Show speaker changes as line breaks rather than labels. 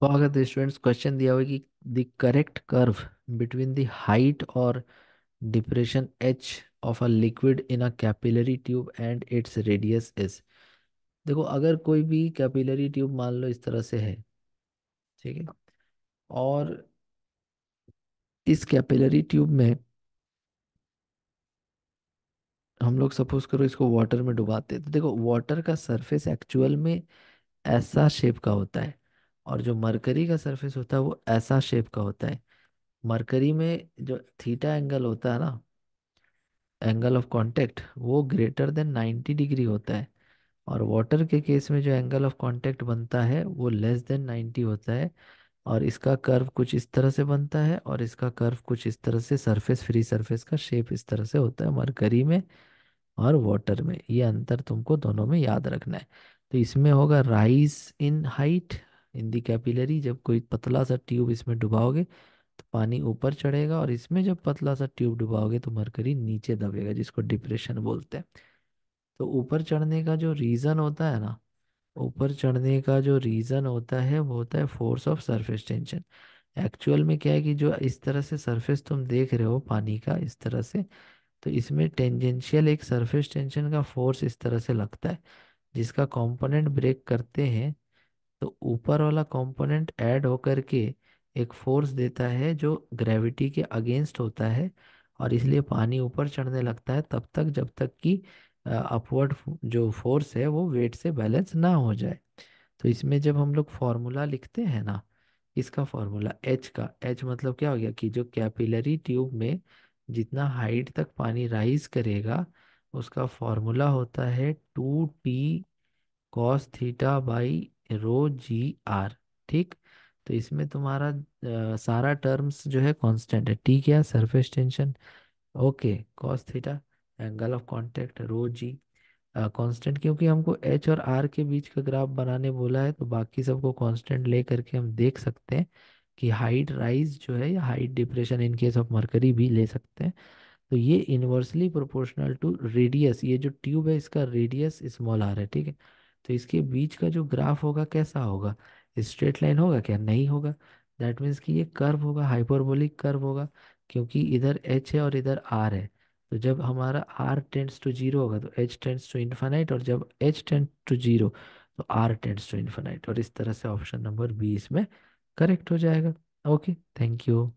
तो अगर students question दिया हुआ है कि the correct curve between the height और depression h of a liquid in a capillary tube and its radius is देखो अगर कोई भी कैपिलरी ट्यूब मान लो इस तरह से है ठीक है और इस कैपिलरी ट्यूब में हम लोग सपोज करो इसको वाटर में डुबाते हैं तो देखो वाटर का सरफेस एक्चुअल में ऐसा शेप का होता है और जो मरकरी का सरफेस होता है वो ऐसा शेप का होता है मरकरी में जो थीटा एंगल होता है ना एंगल ऑफ कांटेक्ट वो ग्रेटर देन नाइन्टी डिग्री होता है और वाटर के केस में जो एंगल ऑफ कांटेक्ट बनता है वो लेस देन नाइन्टी होता है और इसका कर्व कुछ इस तरह से बनता है और इसका कर्व कुछ इस तरह से सरफेस फ्री सरफेस का शेप इस तरह से होता है मरकरी में और वाटर में ये अंतर तुमको दोनों में याद रखना है तो इसमें होगा rise in height in the capillary जब कोई पतला सा ट्यूब इसमें डुबाओगे तो पानी ऊपर चढ़ेगा और इसमें जब पतला सा ट्यूब डुबाओगे तो मरकरी नीचे दबेगा जिसको डिप्रेशन बोलते हैं तो ऊपर चढ़ने का जो रीज़न होता है ना ऊपर चढ़ने का जो रीज़न होता है वो होता है force of surface tension actual में क्या है कि जो इस तरह से सरफेस तुम देख रहे हो पानी का इस तरह से तो इसमें टेंजेंशियल एक सरफेस टेंशन का फोर्स इस तरह से लगता है जिसका कंपोनेंट ब्रेक करते हैं तो ऊपर वाला कंपोनेंट ऐड होकर के एक फोर्स देता है जो ग्रेविटी के अगेंस्ट होता है और इसलिए पानी ऊपर चढ़ने लगता है तब तक जब तक कि अपवर्ड जो फोर्स है वो वेट से बैलेंस ना हो जाए तो इसमें जब हम लोग फॉर्मूला लिखते हैं ना इसका फॉर्मूला एच का एच मतलब क्या हो गया कि जो कैपिलरी ट्यूब में जितना हाइट तक पानी राइज करेगा उसका फॉर्मूला होता है two T cos theta by rho g r ठीक तो इसमें तुम्हारा आ, सारा टर्म्स जो है कांस्टेंट है टी क्या surface tension okay cos theta angle of contact rho g constant क्योंकि हमको एच और आर के बीच का ग्राफ बनाने बोला है तो बाकी सबको कांस्टेंट ले करके हम देख सकते हैं कि हाइट राइज जो है या height depression in case of mercury भी ले सकते हैं तो ये इन्वर्सली प्रोपोर्शनल टू रेडियस ये जो ट्यूब है इसका रेडियस स्मॉल आर है ठीक है तो इसके बीच का जो ग्राफ होगा कैसा होगा स्ट्रेट लाइन होगा क्या नहीं होगा दैट मीन्स कि ये कर्व होगा हाइपरबोलिक कर्व होगा क्योंकि इधर एच है और इधर आर है तो जब हमारा आर टेंड्स टू जीरो होगा तो एच टेंड्स टू इन्फानाइट और जब एच टेंड टू जीरो तो आर टेंड्स टू इन्फानाइट और इस तरह से ऑप्शन नंबर बी इसमें करेक्ट हो जाएगा ओके थैंक यू